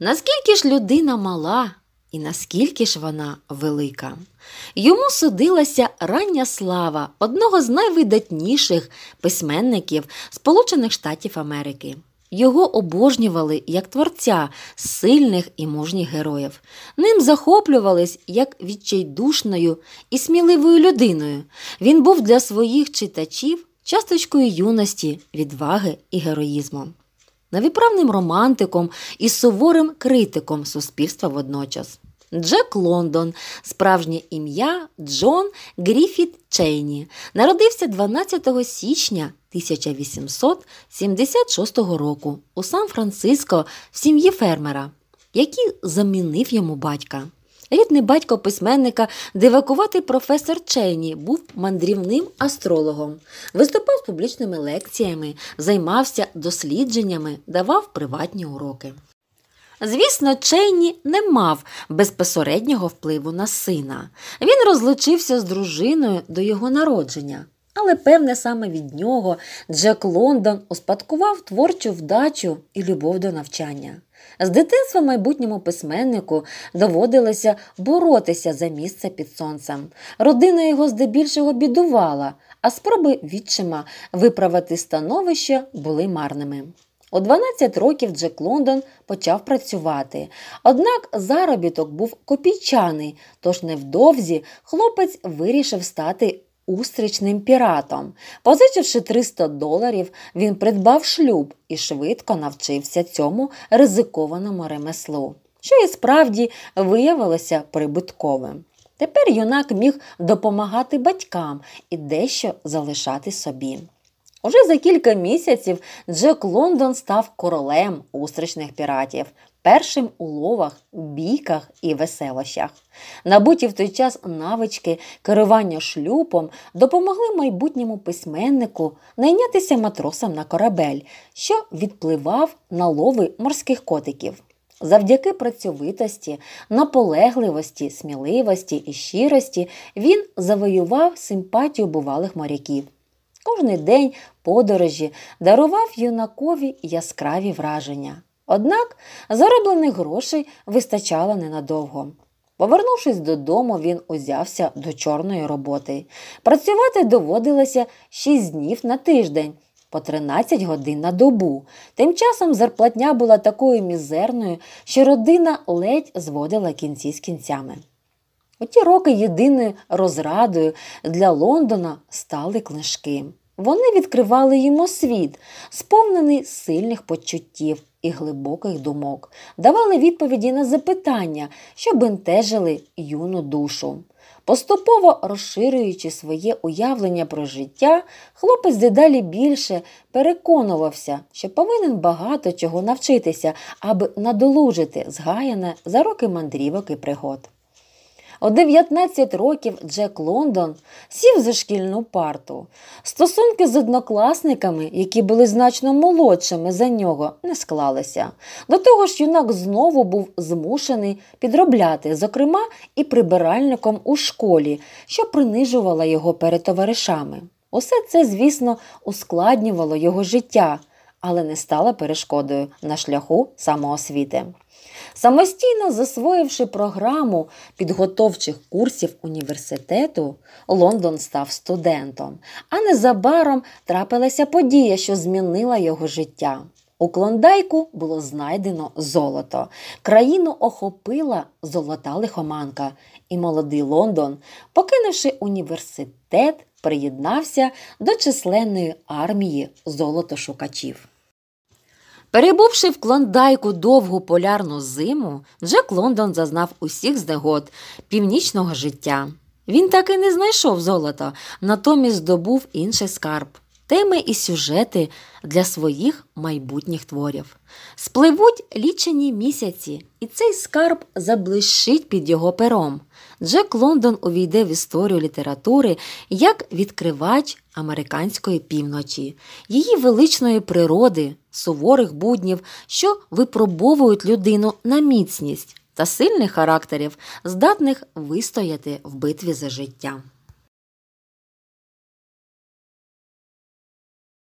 Наскільки ж людина мала і наскільки ж вона велика? Йому судилася рання слава одного з найвидатніших письменників Сполучених Штатів Америки. Його обожнювали як творця сильних і мужніх героїв. Ним захоплювались як відчайдушною і сміливою людиною. Він був для своїх читачів часточкою юності, відваги і героїзму навіправним романтиком і суворим критиком суспільства водночас. Джек Лондон, справжнє ім'я Джон Гріфіт Чейні, народився 12 січня 1876 року у Сан-Франциско в сім'ї фермера, який замінив йому батька. Рідний батько письменника, дивакуватий професор Чейні, був мандрівним астрологом, виступав з публічними лекціями, займався дослідженнями, давав приватні уроки. Звісно, Чейні не мав безпосереднього впливу на сина. Він розлучився з дружиною до його народження але певне саме від нього Джек Лондон успадкував творчу вдачу і любов до навчання. З дитинства майбутньому письменнику доводилося боротися за місце під сонцем. Родина його здебільшого бідувала, а спроби відчима виправити становище були марними. У 12 років Джек Лондон почав працювати, однак заробіток був копійчаний, тож невдовзі хлопець вирішив стати устрічним піратом. Позичивши 300 доларів, він придбав шлюб і швидко навчився цьому ризикованому ремеслу, що і справді виявилося прибутковим. Тепер юнак міг допомагати батькам і дещо залишати собі. Уже за кілька місяців Джек Лондон став королем устричних піратів, першим у ловах, бійках і веселощах. Набуті в той час навички керування шлюпом допомогли майбутньому письменнику найнятися матросом на корабель, що відпливав на лови морських котиків. Завдяки працьовитості, наполегливості, сміливості і щирості він завоював симпатію бувалих моряків. Кожний день подорожі дарував юнакові яскраві враження. Однак зароблених грошей вистачало ненадовго. Повернувшись додому, він узявся до чорної роботи. Працювати доводилося 6 днів на тиждень, по 13 годин на добу. Тим часом зарплатня була такою мізерною, що родина ледь зводила кінці з кінцями. У ті роки єдиною розрадою для Лондона стали книжки. Вони відкривали йому світ, сповнений сильних почуттів і глибоких думок, давали відповіді на запитання, що бентежили юну душу. Поступово розширюючи своє уявлення про життя, хлопець дедалі більше переконувався, що повинен багато чого навчитися, аби надолужити згаяне за роки мандрівок і пригод. О 19 років Джек Лондон сів за шкільну парту. Стосунки з однокласниками, які були значно молодшими за нього, не склалися. До того ж, юнак знову був змушений підробляти, зокрема, і прибиральником у школі, що принижувала його перед товаришами. Усе це, звісно, ускладнювало його життя, але не стало перешкодою на шляху самоосвіти самостійно засвоївши програму підготовчих курсів університету, Лондон став студентом, а незабаром трапилася подія, що змінила його життя. У клондайку було знайдено золото. Країну охопила золота лихоманка, і молодий Лондон, покинувши університет, приєднався до численної армії золотошукачів. Перебувши в клондайку довгу полярну зиму, Джек Лондон зазнав усіх здегод північного життя. Він так і не знайшов золото, натомість здобув інший скарб, теми і сюжети для своїх майбутніх творів. Спливуть лічені місяці, і цей скарб заблищить під його пером. Джек Лондон увійде в історію літератури як відкривач американської півночі, її величної природи суворих буднів, що випробовують людину на міцність та сильних характерів, здатних вистояти в битві за життя.